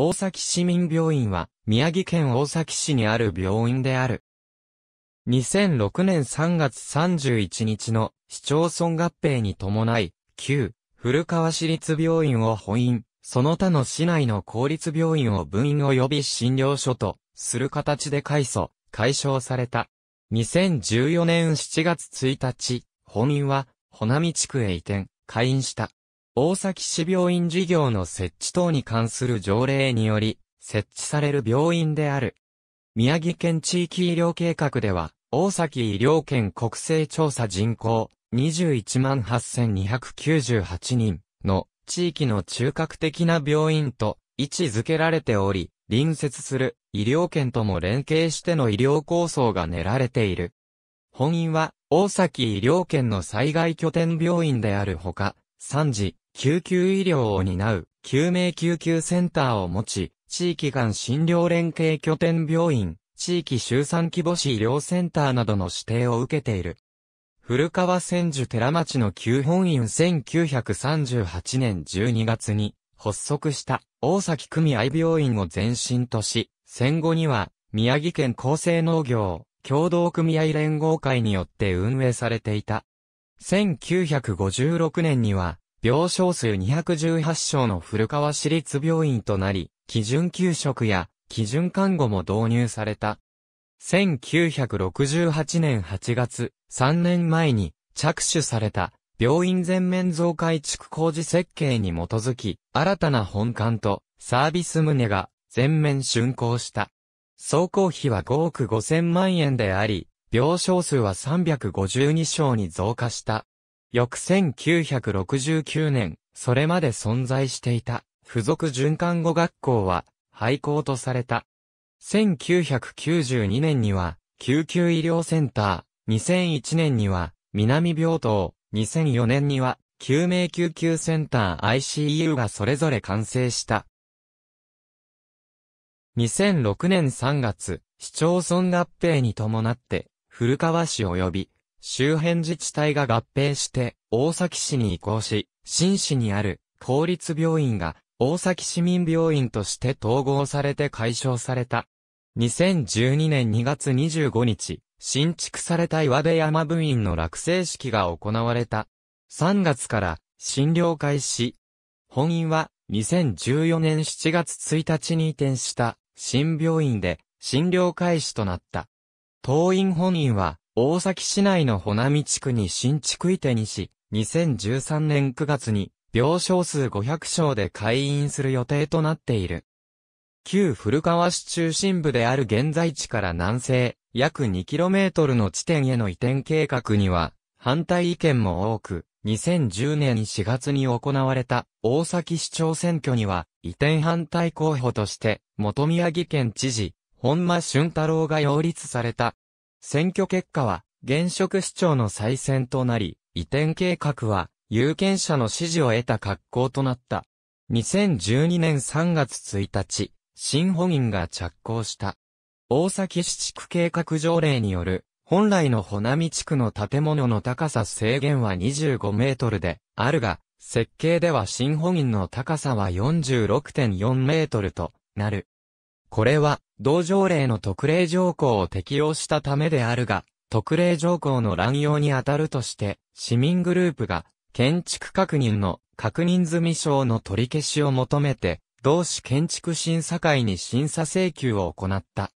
大崎市民病院は、宮城県大崎市にある病院である。2006年3月31日の市町村合併に伴い、旧古川市立病院を本院、その他の市内の公立病院を分院及び診療所とする形で改祖、解消された。2014年7月1日、本院は、穂波地区へ移転、開院した。大崎市病院事業の設置等に関する条例により、設置される病院である。宮城県地域医療計画では、大崎医療圏国勢調査人口218,298人の地域の中核的な病院と位置づけられており、隣接する医療圏とも連携しての医療構想が練られている。本院は大崎医療圏の災害拠点病院であるほか、3次、救急医療を担う救命救急センターを持ち、地域がん診療連携拠点病院、地域周産規模市医療センターなどの指定を受けている。古川千住寺町の旧本院1938年12月に発足した大崎組合病院を前身とし、戦後には宮城県厚生農業共同組合連合会によって運営されていた。1956年には病床数218床の古川市立病院となり、基準給食や基準看護も導入された。1968年8月、3年前に着手された病院全面増改築工事設計に基づき、新たな本館とサービス棟が全面竣工した。総工費は5億5千万円であり、病床数は352床に増加した。翌1969年、それまで存在していた、付属循環語学校は、廃校とされた。1992年には、救急医療センター、2001年には、南病棟、2004年には、救命救急センター ICU がそれぞれ完成した。2006年3月、市町村合併に伴って、古川市及び周辺自治体が合併して、大崎市に移行し、新市にある公立病院が大崎市民病院として統合されて解消された。2012年2月25日、新築された岩出山分院の落成式が行われた。3月から診療開始。本院は2014年7月1日に移転した新病院で診療開始となった。当院本院は大崎市内の穂波地区に新築移転にし、2013年9月に病床数500床で開院する予定となっている。旧古川市中心部である現在地から南西、約 2km の地点への移転計画には、反対意見も多く、2010年4月に行われた大崎市長選挙には、移転反対候補として、元宮城県知事、本間俊太郎が擁立された。選挙結果は、現職市長の再選となり、移転計画は、有権者の支持を得た格好となった。2012年3月1日、新保銀が着工した。大崎市地区計画条例による、本来の穂波地区の建物の高さ制限は25メートルで、あるが、設計では新保銀の高さは46.4メートルとなる。これは、同条例の特例条項を適用したためであるが、特例条項の乱用に当たるとして、市民グループが、建築確認の確認済証の取り消しを求めて、同市建築審査会に審査請求を行った。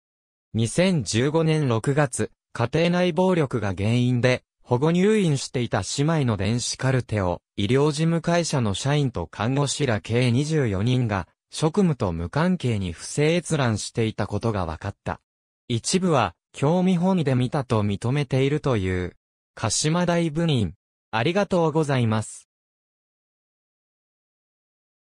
2015年6月、家庭内暴力が原因で、保護入院していた姉妹の電子カルテを、医療事務会社の社員と看護師ら計24人が、職務と無関係に不正閲覧していたことが分かった。一部は、興味本位で見たと認めているという、鹿島大部員、ありがとうございます。